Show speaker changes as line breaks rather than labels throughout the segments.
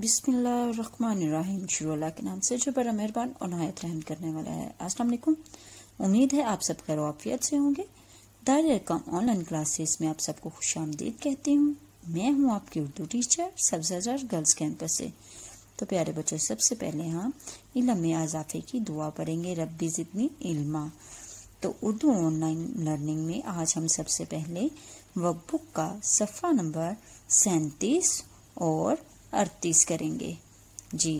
बिसमीम शुरू अल्लाह के नाम से जो बड़ा मेहरबान और नहायत रहम करने वाला है अस्सलाम वालेकुम उम्मीद है आप सब खैर वाफियत से होंगे दायर कम ऑनलाइन क्लासेस में आप सबको खुश आमदीद कहती हूँ मैं हूँ आपकी Urdu teacher Sabzazar girls campus से तो प्यारे बच्चों सबसे पहले हम इलम अजाफे की दुआ पढ़ेंगे रब्बी जितनी इल्मा तो उर्दू ऑनलाइन लर्निंग में आज हम सबसे पहले वर्कबुक का सफ़ा नंबर सैंतीस और अड़तीस करेंगे जी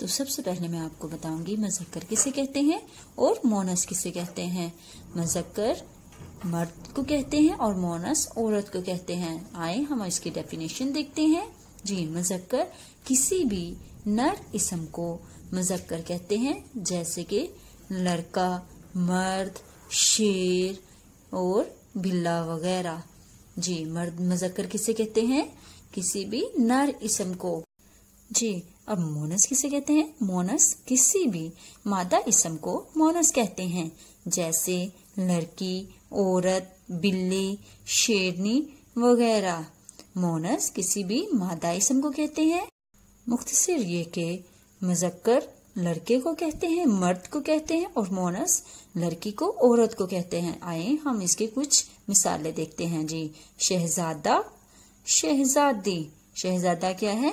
तो सबसे पहले मैं आपको बताऊंगी मजक्कर किसे कहते हैं और मोनस किसे कहते हैं मजक्कर मर्द को कहते हैं और मोनस औरत को कहते हैं आए हम इसकी डेफिनेशन देखते हैं जी मजक्कर किसी भी नर इसम को मजक्कर कहते हैं जैसे कि लड़का मर्द शेर और बिल्ला वगैरह जी मर्द मजक्कर किसे कहते हैं किसी भी नर इसम को जी अब मोनस किसे कहते हैं मोनस किसी भी मादा इसम को मोनस कहते हैं जैसे लड़की औरत बिल्ली शेरनी वगैरह मोनस किसी भी मादा इसम को कहते हैं मुख्तर ये के मुजक्कर लड़के को कहते हैं मर्द को कहते हैं और मोनस लड़की को औरत को कहते हैं आए हम इसके कुछ मिसालें देखते हैं जी शहजादा शहजादी शहजादा क्या है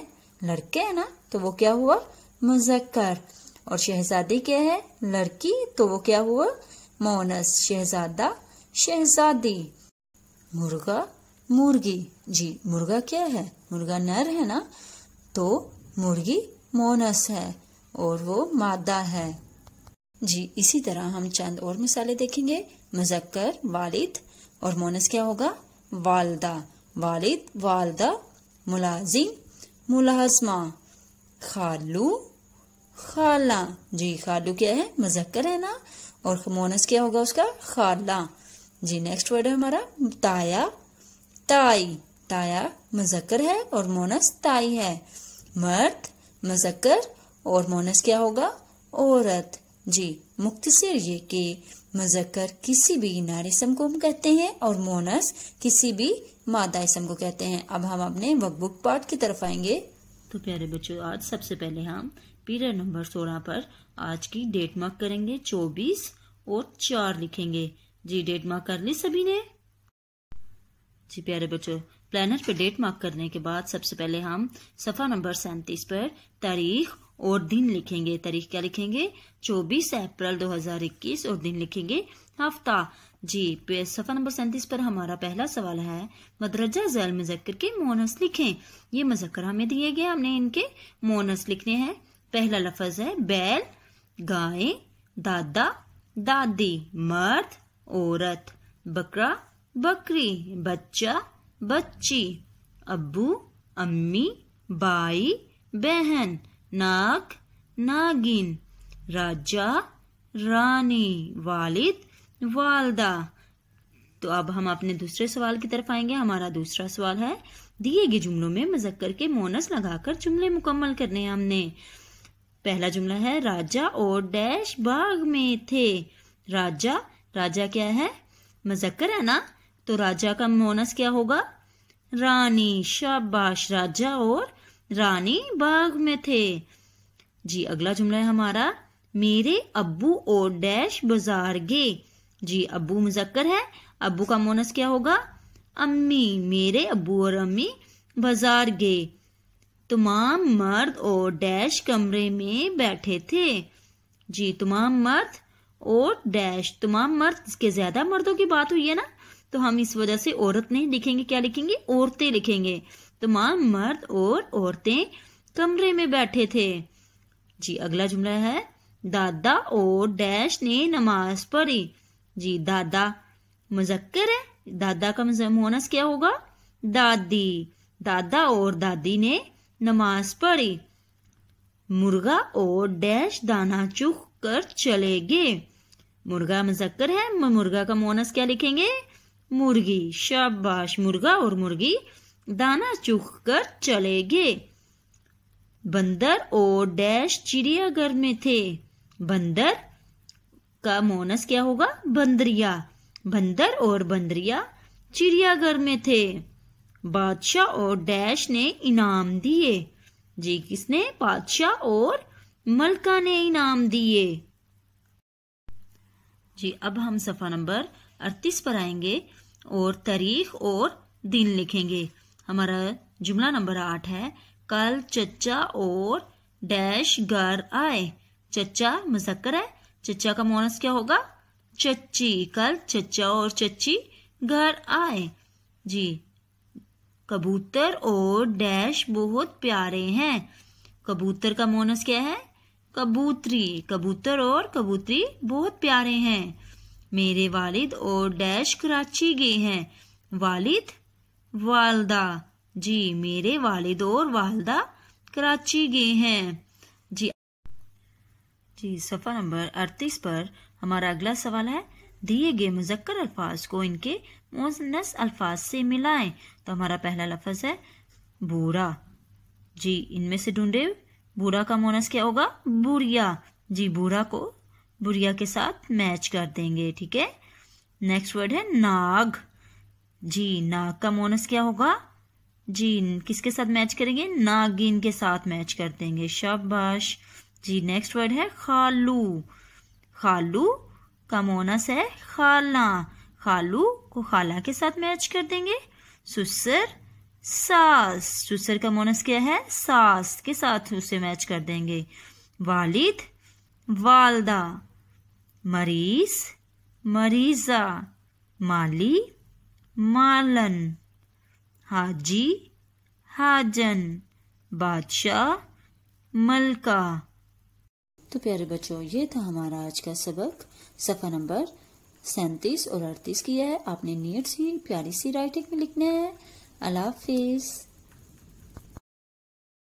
लड़के है ना तो वो क्या हुआ मुजक्कर और शहजादी क्या है लड़की तो वो क्या हुआ मोनस शहजादा शहजादी मुर्गा मुर्गी जी मुर्गा क्या है मुर्गा नर है ना तो मुर्गी मोनस है और वो मादा है जी इसी तरह हम चंद और मिसालें देखेंगे मुजक्कर वालिद और मोनस क्या होगा वालदा वालिद वालदा मुलाजिम मुलाजमा खालू खाला जी खालू क्या है मजक्कर है ना और मोनस क्या होगा उसका खाला जी नेक्स्ट वर्ड है हमारा ताया ताई ताया मजक्कर है और मोनस ताई है मर्द मजक्कर और मोनस क्या होगा औरत जी मुख्तसर ये कि मजक्कर किसी भी नार इसम को कहते हैं और मोनस किसी भी मादा इसम को कहते हैं अब हम अपने वर्कबुक पार्ट की तरफ आएंगे तो प्यारे बच्चों आज सबसे पहले हम पीरियड नंबर सोलह पर आज की डेट मार्क करेंगे चौबीस और चार लिखेंगे जी डेट मार्क कर ली सभी ने जी प्यारे बच्चों प्लानर पे डेट मार्क करने के बाद सबसे पहले हम सफ़ा नंबर सैंतीस पर तारीख और दिन लिखेंगे तारीख क्या लिखेंगे 24 अप्रैल 2021 और दिन लिखेंगे हफ्ता जी सफा नंबर सैंतीस पर हमारा पहला सवाल है मदरजा जैल मुजक्र के मोनस लिखें ये मुजक्र हमें दिए गए हमने इनके मोनस लिखने हैं पहला लफज है बैल गाय दादा दादी मर्द औरत बकरा बकरी बच्चा बच्ची अब्बू अम्मी बाई बहन नाग नागिन राजा रानी वालिद वालदा तो अब हम अपने दूसरे सवाल की तरफ आएंगे हमारा दूसरा सवाल है दिए गए जुमलों में मजक्कर के मोनस लगाकर जुमले मुकम्मल करने हैं हमने पहला जुमला है राजा और डैश बाग में थे राजा राजा क्या है मजक्कर है ना तो राजा का मोनस क्या होगा रानी शाबाश राजा और रानी बाग में थे जी अगला जुमला है हमारा मेरे अब्बू और डैश बाजार गए जी अब्बू मुजक्कर है अब्बू का मोनस क्या होगा अम्मी मेरे अब्बू और अम्मी बाजार गए तमाम मर्द और डैश कमरे में बैठे थे जी तमाम मर्द और डैश तमाम मर्द इसके ज्यादा मर्दों की बात हुई है ना तो हम इस वजह से औरत नहीं लिखेंगे क्या लिखेंगे औरतें लिखेंगे तो मां मर्द और औरतें कमरे में बैठे थे जी अगला जुमला है दादा और डैश ने नमाज पढ़ी जी दादा मुजक्कर है दादा का मोनस क्या होगा दादी दादा और दादी ने नमाज पढ़ी मुर्गा और डैश दाना चुख कर चले गए मुर्गा मुजक्कर है मुर्गा का मोनस क्या लिखेंगे मुर्गी शाबाश मुर्गा और मुर्गी दाना चुख कर चले गए बंदर और डैश चिड़ियाघर में थे बंदर का मोनस क्या होगा बंदरिया बंदर और बंदरिया चिड़ियाघर में थे बादशाह और डैश ने इनाम दिए जी किसने बादशाह और मलका ने इनाम दिए जी अब हम सफा नंबर अड़तीस पर आएंगे और तारीख और दिन लिखेंगे हमारा जुमला नंबर आठ है कल चचा और डैश घर आए चचा मुजक्कर है चचा का मोनस क्या होगा चच्ची कल चचा और चच्ची घर आए जी कबूतर और डैश बहुत प्यारे हैं कबूतर का मोनस क्या है कबूतरी कबूतर और कबूतरी बहुत प्यारे हैं मेरे वालिद और डैश कराची गए हैं वालिद वालदा जी मेरे वालिद और वालदा कराची गए हैं जी जी सफ़ा नंबर अड़तीस पर हमारा अगला सवाल है दिए गए मुजक्कर अल्फाज को इनके मुनस अल्फाज से मिलाएं तो हमारा पहला लफज है बूरा जी इनमें से ढूंढे बूरा का मोनस क्या होगा बुरिया जी बूरा को बुढ़िया के साथ मैच कर देंगे ठीक है नेक्स्ट वर्ड है नाग जी नाग का मोनस क्या होगा जी किसके साथ मैच करेंगे नागिन के साथ मैच कर देंगे शाबाश जी नेक्स्ट वर्ड है खालू खालू का मोनस है खाला खालू को खाला के साथ मैच कर देंगे सुसर सास सुसर का मोनस क्या है सास के साथ उसे मैच कर देंगे वालिद वालदा मरीज मरीजा माली मालन हाजी हाजन बादशाह मलका तो प्यारे बच्चों ये था हमारा आज का सबक सफ़ा नंबर सैतीस और अड़तीस किया है आपने नीट सी प्यारी सी राइटिंग में लिखना है अल्लाह हाफिज़